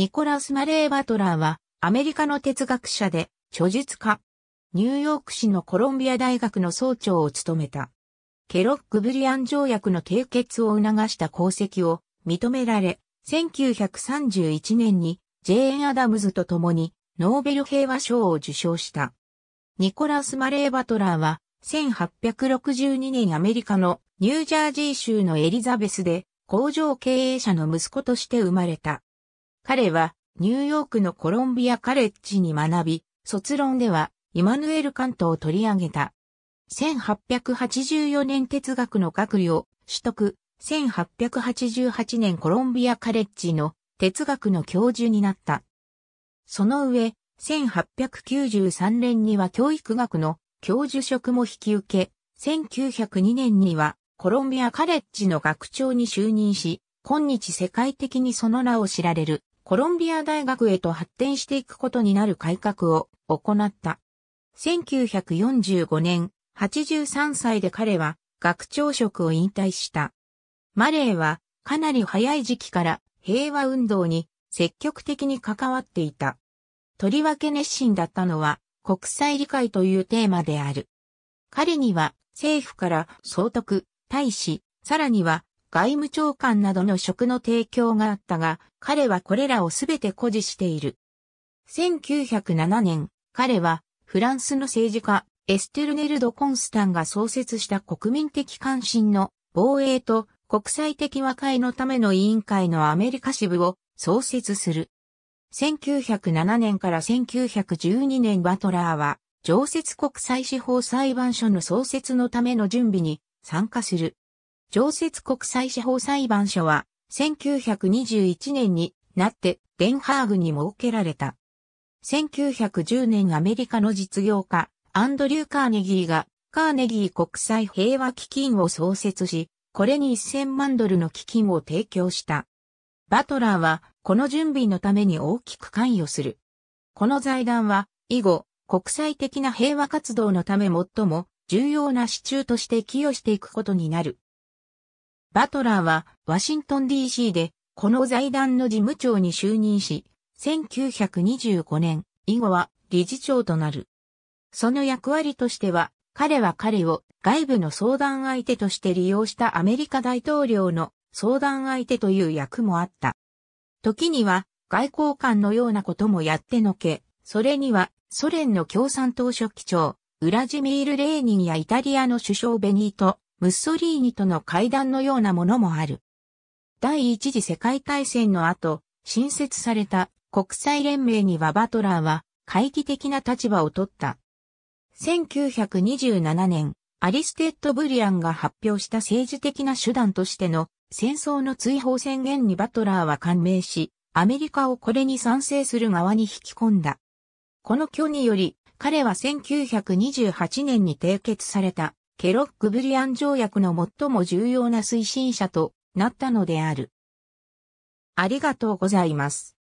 ニコラス・マレー・バトラーは、アメリカの哲学者で、著述家。ニューヨーク市のコロンビア大学の総長を務めた。ケロック・ブリアン条約の締結を促した功績を認められ、1931年にジェーン・アダムズと共にノーベル平和賞を受賞した。ニコラス・マレー・バトラーは1862年アメリカのニュージャージー州のエリザベスで工場経営者の息子として生まれた。彼はニューヨークのコロンビアカレッジに学び、卒論ではイマヌエル・カントを取り上げた。1884年哲学の学位を取得、1888年コロンビアカレッジの哲学の教授になった。その上、1893年には教育学の教授職も引き受け、1902年にはコロンビアカレッジの学長に就任し、今日世界的にその名を知られる。コロンビア大学へと発展していくことになる改革を行った。1945年、83歳で彼は学長職を引退した。マレーはかなり早い時期から平和運動に積極的に関わっていた。とりわけ熱心だったのは国際理解というテーマである。彼には政府から総督、大使、さらには外務長官などの職の提供があったが、彼はこれらをすべて誇示している。1907年、彼はフランスの政治家、エステルネルド・コンスタンが創設した国民的関心の防衛と国際的和解のための委員会のアメリカ支部を創設する。1907年から1912年バトラーは常設国際司法裁判所の創設のための準備に参加する。常設国際司法裁判所は、1921年になってデンハーグに設けられた。1910年アメリカの実業家、アンドリュー・カーネギーが、カーネギー国際平和基金を創設し、これに1000万ドルの基金を提供した。バトラーは、この準備のために大きく関与する。この財団は、以後、国際的な平和活動のため最も重要な支柱として寄与していくことになる。バトラーはワシントン DC でこの財団の事務長に就任し、1925年以後は理事長となる。その役割としては、彼は彼を外部の相談相手として利用したアメリカ大統領の相談相手という役もあった。時には外交官のようなこともやってのけ、それにはソ連の共産党書記長、ウラジミール・レーニンやイタリアの首相ベニート・ムッソリーニとの会談のようなものもある。第一次世界大戦の後、新設された国際連盟にはバトラーは会議的な立場を取った。1927年、アリステッド・ブリアンが発表した政治的な手段としての戦争の追放宣言にバトラーは感銘し、アメリカをこれに賛成する側に引き込んだ。この挙により、彼は1928年に締結されたケロックブリアン条約の最も重要な推進者となったのである。ありがとうございます。